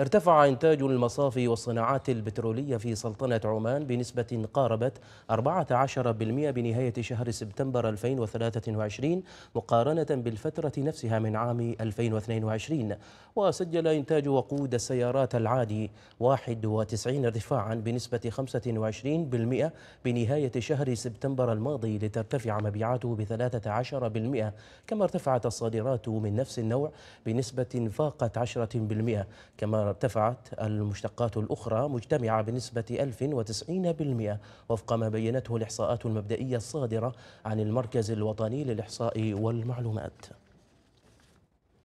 ارتفع إنتاج المصافي والصناعات البترولية في سلطنة عمان بنسبة قاربت 14% بنهاية شهر سبتمبر 2023 مقارنة بالفترة نفسها من عام 2022 وسجل إنتاج وقود السيارات العادي 91 ارتفاعا بنسبة 25% بنهاية شهر سبتمبر الماضي لترتفع مبيعاته ب 13% كما ارتفعت الصادرات من نفس النوع بنسبة فاقت 10% كما كما ارتفعت المشتقات الأخرى مجتمعة بنسبة 1090% وفق ما بينته الإحصاءات المبدئية الصادرة عن المركز الوطني للإحصاء والمعلومات